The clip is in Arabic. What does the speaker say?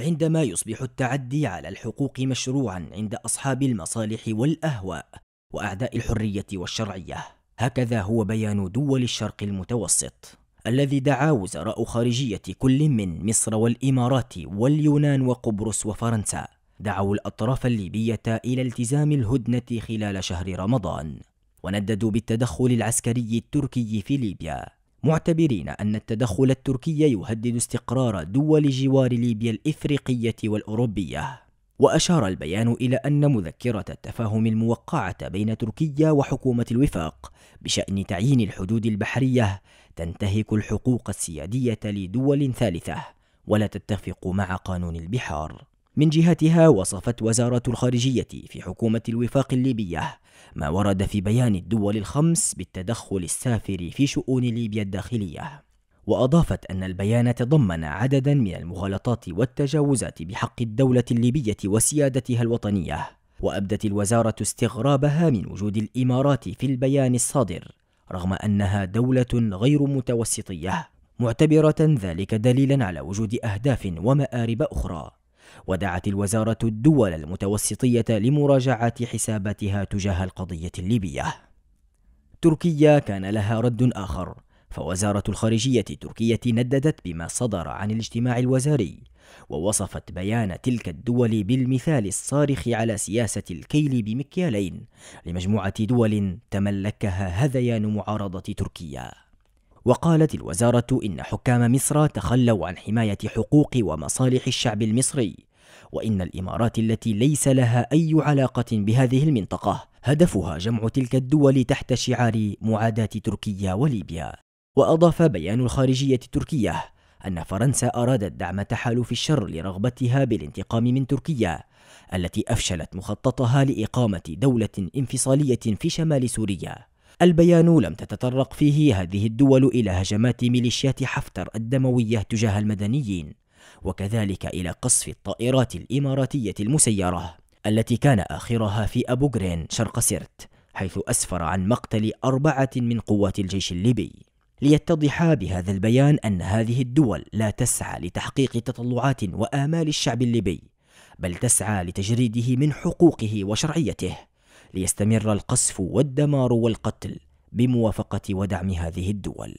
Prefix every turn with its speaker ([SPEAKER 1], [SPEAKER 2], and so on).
[SPEAKER 1] عندما يصبح التعدي على الحقوق مشروعا عند أصحاب المصالح والأهواء وأعداء الحرية والشرعية هكذا هو بيان دول الشرق المتوسط الذي دعا وزراء خارجية كل من مصر والإمارات واليونان وقبرص وفرنسا دعوا الأطراف الليبية إلى التزام الهدنة خلال شهر رمضان ونددوا بالتدخل العسكري التركي في ليبيا معتبرين أن التدخل التركي يهدد استقرار دول جوار ليبيا الإفريقية والأوروبية وأشار البيان إلى أن مذكرة التفاهم الموقعة بين تركيا وحكومة الوفاق بشأن تعيين الحدود البحرية تنتهك الحقوق السيادية لدول ثالثة ولا تتفق مع قانون البحار. من جهتها وصفت وزارة الخارجية في حكومة الوفاق الليبية ما ورد في بيان الدول الخمس بالتدخل السافر في شؤون ليبيا الداخليه واضافت ان البيان تضمن عددا من المغالطات والتجاوزات بحق الدوله الليبيه وسيادتها الوطنيه وابدت الوزاره استغرابها من وجود الامارات في البيان الصادر رغم انها دوله غير متوسطيه معتبره ذلك دليلا على وجود اهداف ومارب اخرى ودعت الوزارة الدول المتوسطية لمراجعة حساباتها تجاه القضية الليبية. تركيا كان لها رد آخر، فوزارة الخارجية التركية نددت بما صدر عن الاجتماع الوزاري، ووصفت بيان تلك الدول بالمثال الصارخ على سياسة الكيل بمكيالين لمجموعة دول تملكها هذيان معارضة تركيا. وقالت الوزارة إن حكام مصر تخلوا عن حماية حقوق ومصالح الشعب المصري وإن الإمارات التي ليس لها أي علاقة بهذه المنطقة هدفها جمع تلك الدول تحت شعار معاداة تركيا وليبيا وأضاف بيان الخارجية التركية أن فرنسا أرادت دعم تحالف الشر لرغبتها بالانتقام من تركيا التي أفشلت مخططها لإقامة دولة انفصالية في شمال سوريا البيان لم تتطرق فيه هذه الدول إلى هجمات ميليشيات حفتر الدموية تجاه المدنيين وكذلك إلى قصف الطائرات الإماراتية المسيرة التي كان آخرها في أبو غرين شرق سرت حيث أسفر عن مقتل أربعة من قوات الجيش الليبي ليتضح بهذا البيان أن هذه الدول لا تسعى لتحقيق تطلعات وآمال الشعب الليبي بل تسعى لتجريده من حقوقه وشرعيته ليستمر القصف والدمار والقتل بموافقه ودعم هذه الدول